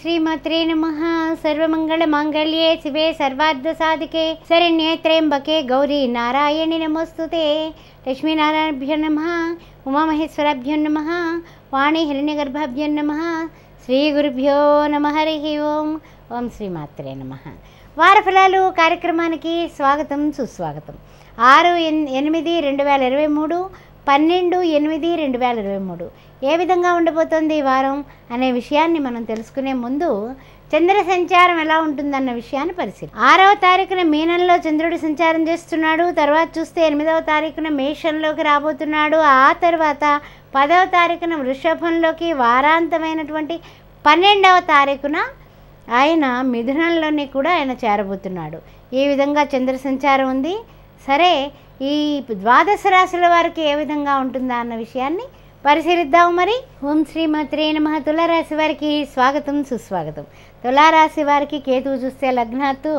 శ్రీమాత్రే నమ సర్వమంగళమాంగళ్యే శివే సర్వార్థసాధికే త్రేంబకే గౌరీ నారాయణి నమోస్తుతే లక్ష్మీనారాయణభ్యో నమ ఉమామహేశ్వరాభ్యో నమ వాణి హిరణ్యగర్భాభ్యో నమ గురుభ్యో నమ హరి ఓం ఓం శ్రీమాత్రే నమ వారఫలాలు కార్యక్రమానికి స్వాగతం సుస్వాగతం ఆరు ఎన్ ఎనిమిది రెండు వేల ఇరవై మూడు పన్నెండు ఎనిమిది రెండు వేల ఇరవై మూడు ఏ విధంగా ఉండబోతోంది ఈ వారం అనే విషయాన్ని మనం తెలుసుకునే ముందు చంద్ర సంచారం ఎలా ఉంటుందన్న విషయాన్ని పరిశీలి ఆరవ తారీఖున మీనంలో చంద్రుడు సంచారం చేస్తున్నాడు తర్వాత చూస్తే ఎనిమిదవ తారీఖున మేషంలోకి రాబోతున్నాడు ఆ తర్వాత పదవ తారీఖున వృషభంలోకి వారాంతమైనటువంటి పన్నెండవ తారీఖున ఆయన మిథునంలోనే కూడా ఆయన చేరబోతున్నాడు ఈ విధంగా చంద్ర సంచారం ఉంది సరే ఈ ద్వాదశ రాశుల వారికి ఏ విధంగా ఉంటుందా అన్న విషయాన్ని పరిశీలిద్దాము మరి ఓం శ్రీమత్రే నమ తులారాశి వారికి స్వాగతం సుస్వాగతం తులారాశి వారికి కేతువు చూస్తే లగ్నాత్తు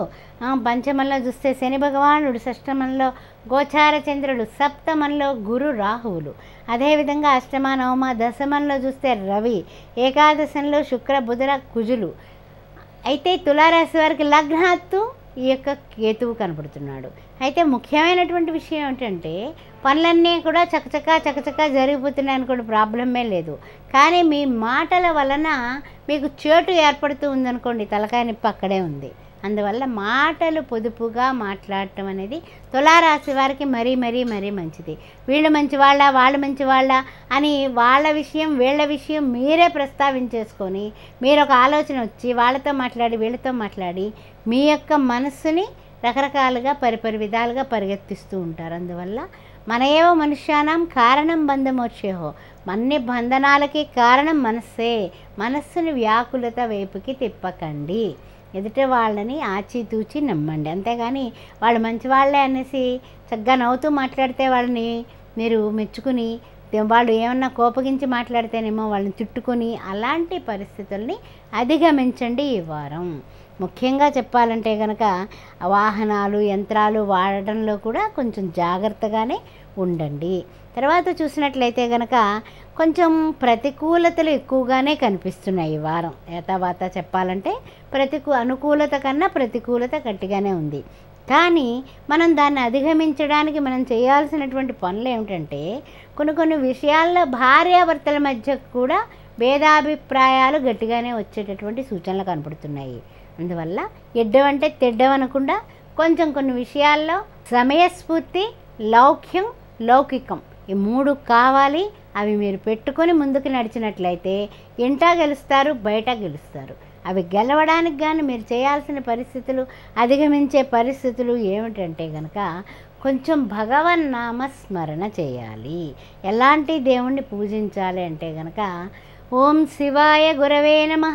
పంచమంలో చూస్తే శని భగవానుడు షష్టమంలో గోచార చంద్రుడు సప్తమంలో గురు రాహువులు అదేవిధంగా అష్టమ నవమ దశమంలో చూస్తే రవి ఏకాదశంలో శుక్ర బుధర కుజులు అయితే తులారాశి వారికి లగ్నాత్తు ఈ యొక్క కేతువు కనబడుతున్నాడు అయితే ముఖ్యమైనటువంటి విషయం ఏమిటంటే పనులన్నీ కూడా చకచకా చకచకా జరిగిపోతున్నాయి అనుకోండి ప్రాబ్లమే లేదు కానీ మీ మాటల వలన మీకు చోటు ఏర్పడుతూ ఉందనుకోండి తలకాయ నొప్పి అక్కడే ఉంది అందువల్ల మాటలు పొదుపుగా మాట్లాడటం అనేది తులారాశి వారికి మరీ మరీ మరీ మంచిది వీళ్ళు మంచివాళ్ళ వాళ్ళు మంచివాళ్ళ అని వాళ్ళ విషయం వీళ్ళ విషయం మీరే ప్రస్తావించేసుకొని మీరు ఒక ఆలోచన వచ్చి వాళ్ళతో మాట్లాడి వీళ్ళతో మాట్లాడి మీ యొక్క మనస్సుని రకరకాలుగా పరిపరి విధాలుగా పరిగెత్తిస్తూ ఉంటారు అందువల్ల మన ఏవో మనుష్యానం కారణం బంధమోక్షేహో అన్ని బంధనాలకి కారణం మనస్సే మనస్సుని వ్యాకులత వైపుకి తిప్పకండి ఎదుట వాళ్ళని ఆచితూచి నమ్మండి అంతేగాని వాళ్ళు మంచి వాళ్ళే అనేసి చక్కగా నవ్వుతూ మాట్లాడితే వాళ్ళని మీరు మెచ్చుకుని వాళ్ళు ఏమన్నా కోపగించి మాట్లాడితేనేమో వాళ్ళని చుట్టుకొని అలాంటి పరిస్థితుల్ని అధిగమించండి ఈ వారం ముఖ్యంగా చెప్పాలంటే కనుక వాహనాలు యంత్రాలు వాడటంలో కూడా కొంచెం జాగ్రత్తగానే ఉండండి తర్వాత చూసినట్లయితే కనుక కొంచెం ప్రతికూలతలు ఎక్కువగానే కనిపిస్తున్నాయి ఈ వారం యథావాత చెప్పాలంటే ప్రతికూ అనుకూలత కన్నా ప్రతికూలత గట్టిగానే ఉంది కానీ మనం దాన్ని అధిగమించడానికి మనం చేయాల్సినటువంటి పనులు ఏమిటంటే కొన్ని కొన్ని విషయాల్లో భార్యాభర్తల మధ్య కూడా భేదాభిప్రాయాలు గట్టిగానే వచ్చేటటువంటి సూచనలు కనపడుతున్నాయి అందువల్ల ఎడ్డవంటే తిడ్డం అనకుండా కొంచెం కొన్ని విషయాల్లో సమయస్ఫూర్తి లౌక్యం లౌకికం ఈ మూడు కావాలి అవి మీరు పెట్టుకొని ముందుకు నడిచినట్లయితే ఇంటా గెలుస్తారు బయట గెలుస్తారు అవి గెలవడానికి కానీ మీరు చేయాల్సిన పరిస్థితులు అధిగమించే పరిస్థితులు ఏమిటంటే కనుక కొంచెం భగవన్ స్మరణ చేయాలి ఎలాంటి దేవుణ్ణి పూజించాలి అంటే కనుక ఓం శివాయ గురవే నమ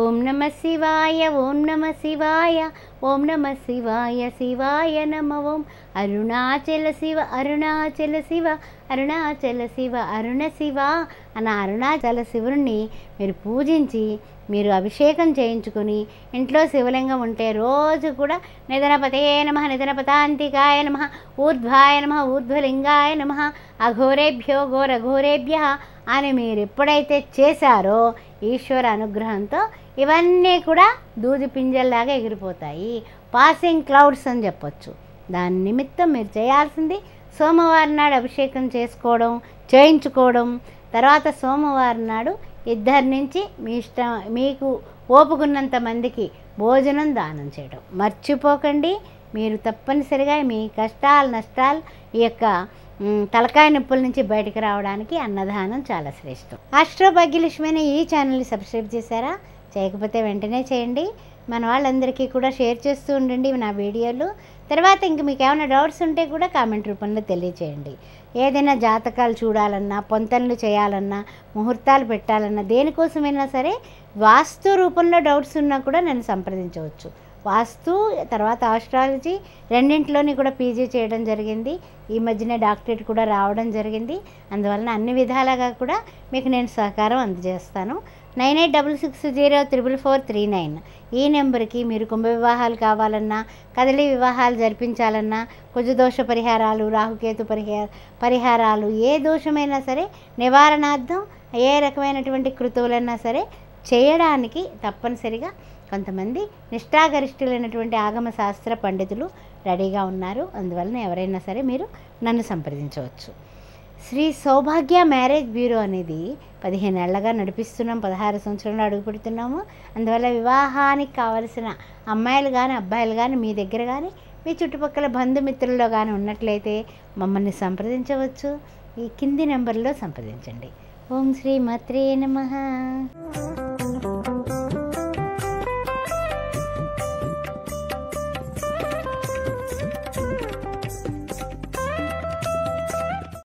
ఓం నమ శివాయ ఓం నమ శివాయ ఓం నమ శివాయ శివాయ నమ ఓం అరుణాచల శివ అరుణాచల శివ అరుణాచల శివ అరుణ శివ అన్న అరుణాచల శివుణ్ణి మీరు పూజించి మీరు అభిషేకం చేయించుకుని ఇంట్లో శివలింగం ఉంటే రోజు కూడా నిధనపతే నమ నిధనపతాంతికాయ నమ ఊర్ధ్వాయ నమ ఊర్ధ్వలింగాయ నమ అఘోరేభ్యో ఘోరఘోరేభ్య అని మీరు ఎప్పుడైతే చేశారో ఈశ్వర అనుగ్రహంతో ఇవన్నీ కూడా దూది పింజల్లాగా ఎగిరిపోతాయి పాసింగ్ క్లౌడ్స్ అని చెప్పొచ్చు దాని నిమిత్తం మీరు చేయాల్సింది సోమవారం నాడు అభిషేకం చేసుకోవడం చేయించుకోవడం తర్వాత సోమవారం నాడు ఇద్దరి నుంచి మీ ఇష్టం మీకు ఓపుకున్నంత మందికి భోజనం దానం చేయడం మర్చిపోకండి మీరు తప్పనిసరిగా మీ కష్టాలు నష్టాలు ఈ యొక్క తలకాయ నొప్పుల నుంచి బయటకు రావడానికి అన్నదానం చాలా శ్రేష్టం ఆస్ట్రో భాగ్యలక్ష్మైన ఈ ఛానల్ని సబ్స్క్రైబ్ చేశారా చేయకపోతే వెంటనే చేయండి మన వాళ్ళందరికీ కూడా షేర్ చేస్తూ ఉండండి నా వీడియోలు తర్వాత ఇంక మీకు ఏమైనా డౌట్స్ ఉంటే కూడా కామెంట్ రూపంలో తెలియచేయండి ఏదైనా జాతకాలు చూడాలన్నా పొంతనలు చేయాలన్నా ముహూర్తాలు పెట్టాలన్నా దేనికోసమైనా సరే వాస్తు రూపంలో డౌట్స్ ఉన్నా కూడా నన్ను సంప్రదించవచ్చు వాస్తు తర్వాత ఆస్ట్రాలజీ రెండింటిలోని కూడా పీజీ చేయడం జరిగింది ఈ మధ్యన డాక్టరేట్ కూడా రావడం జరిగింది అందువలన అన్ని విధాలుగా కూడా మీకు నేను సహకారం అందజేస్తాను nine eight double six zero triple four three nine ఈ నెంబర్కి మీరు కుంభ వివాహాలు కావాలన్నా కదలీ వివాహాలు జరిపించాలన్నా కుజ దోష పరిహారాలు రాహుకేతు పరిహార పరిహారాలు ఏ దోషమైనా సరే నివారణార్థం ఏ రకమైనటువంటి కృతువులైనా సరే చేయడానికి తప్పనిసరిగా కొంతమంది నిష్ఠాగరిష్ఠులైనటువంటి ఆగమ శాస్త్ర పండితులు రెడీగా ఉన్నారు అందువలన ఎవరైనా సరే మీరు నన్ను సంప్రదించవచ్చు శ్రీ సౌభాగ్య మ్యారేజ్ బ్యూరో అనేది పదిహేను ఏళ్ళగా నడిపిస్తున్నాం పదహారు అడుగు పెడుతున్నాము అందువల్ల వివాహానికి కావలసిన అమ్మాయిలు కానీ అబ్బాయిలు కానీ మీ దగ్గర కానీ మీ చుట్టుపక్కల బంధుమిత్రుల్లో కానీ ఉన్నట్లయితే మమ్మల్ని సంప్రదించవచ్చు ఈ కింది నెంబర్లో సంప్రదించండి ఓం శ్రీ మాత్రే నమ